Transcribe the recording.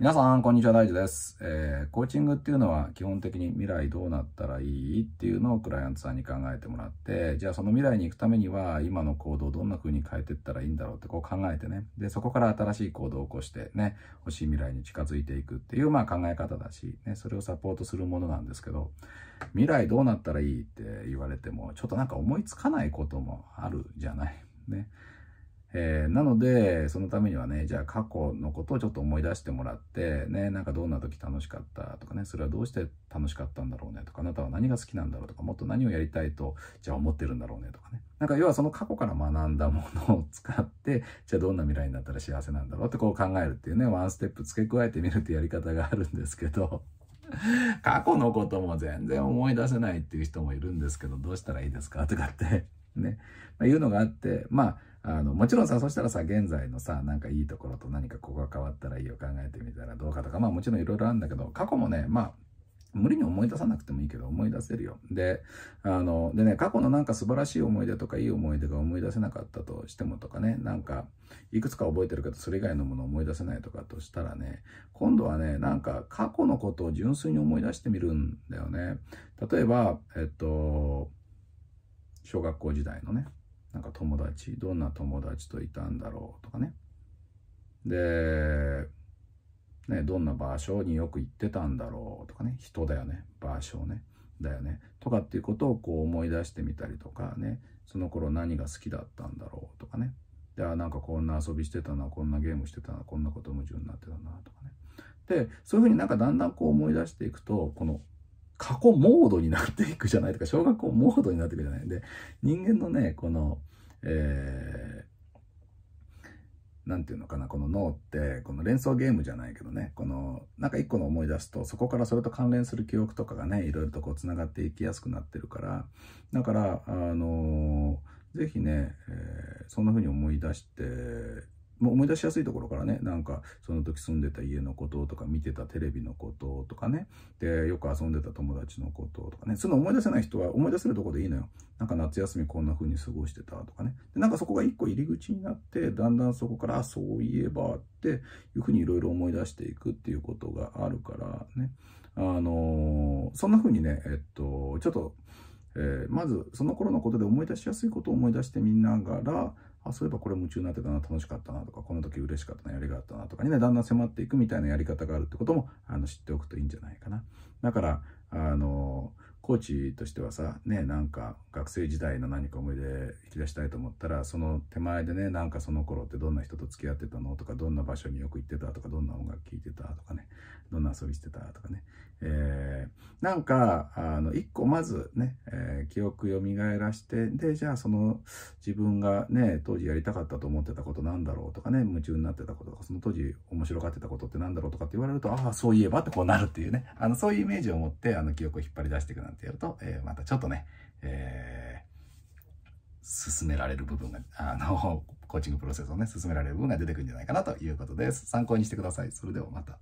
皆さん、こんにちは、大地です、えー、コーチングっていうのは基本的に未来どうなったらいいっていうのをクライアントさんに考えてもらって、じゃあその未来に行くためには今の行動をどんな風に変えていったらいいんだろうってこう考えてね。で、そこから新しい行動を起こしてね、欲しい未来に近づいていくっていうまあ考え方だし、ね、それをサポートするものなんですけど、未来どうなったらいいって言われても、ちょっとなんか思いつかないこともあるじゃない。ね。えー、なので、そのためにはね、じゃあ過去のことをちょっと思い出してもらって、ね、なんかどんな時楽しかったとかね、それはどうして楽しかったんだろうねとか、あなたは何が好きなんだろうとか、もっと何をやりたいと、じゃあ思ってるんだろうねとかね。なんか要はその過去から学んだものを使って、じゃあどんな未来になったら幸せなんだろうってこう考えるっていうね、ワンステップ付け加えてみるってやり方があるんですけど、過去のことも全然思い出せないっていう人もいるんですけど、どうしたらいいですかとかってね、まあ、いうのがあって、まあ、あの、もちろんさ、そしたらさ、現在のさ、なんかいいところと何かここが変わったらいいよ、考えてみたらどうかとか、まあもちろんいろいろあるんだけど、過去もね、まあ、無理に思い出さなくてもいいけど思い出せるよ。で、あの、でね、過去のなんか素晴らしい思い出とかいい思い出が思い出せなかったとしてもとかね、なんか、いくつか覚えてるけどそれ以外のものを思い出せないとかとしたらね、今度はね、なんか過去のことを純粋に思い出してみるんだよね。例えば、えっと、小学校時代のね、なんか友達、どんな友達といたんだろうとかね。で、ね、どんな場所によく行ってたんだろうとかね。人だよね。場所ね。だよね。とかっていうことをこう思い出してみたりとかね。その頃何が好きだったんだろうとかね。で、あ、なんかこんな遊びしてたな、こんなゲームしてたな、こんなこと矛盾になってたなとかね。で、そういうふうになんかだんだんこう思い出していくと、この過去モードになっていくじゃないとか、小学校モードになっていくじゃない。で、人間のね、この、えー、て言うのかな、この脳って、この連想ゲームじゃないけどね、この、なんか一個の思い出すと、そこからそれと関連する記憶とかがね、いろいろとこう繋がっていきやすくなってるから、だから、あのー、ぜひね、えー、そんな風に思い出して思い出しやすいところからねなんかその時住んでた家のこととか見てたテレビのこととかねでよく遊んでた友達のこととかねそういうの思い出せない人は思い出せるとこでいいのよなんか夏休みこんな風に過ごしてたとかねでなんかそこが一個入り口になってだんだんそこからあそういえばっていう風にいろいろ思い出していくっていうことがあるからねあのー、そんな風にねえっとちょっとえー、まずその頃のことで思い出しやすいことを思い出してみながらあ、そういえばこれ夢中になってたな、楽しかったなとか、この時嬉しかったな、やりがあったなとかにね、だんだん迫っていくみたいなやり方があるってことも、あの、知っておくといいんじゃないかな。だから、あの、コーチとしてはさねなんか学生時代の何か思い出引き出したいと思ったらその手前でねなんかその頃ってどんな人と付き合ってたのとかどんな場所によく行ってたとかどんな音楽聴いてたとかねどんな遊びしてたとかね、えー、なんかあの一個まずね、えー、記憶よみがえらしてでじゃあその自分がね当時やりたかったと思ってたことなんだろうとかね夢中になってたこととかその当時面白がってたことってなんだろうとかって言われるとああそういえばってこうなるっていうねあのそういうイメージを持ってあの記憶を引っ張り出していくなんてってやると、えー、またちょっとね、えー、進められる部分が、あの、コーチングプロセスをね、進められる部分が出てくるんじゃないかなということです。参考にしてください。それではまた。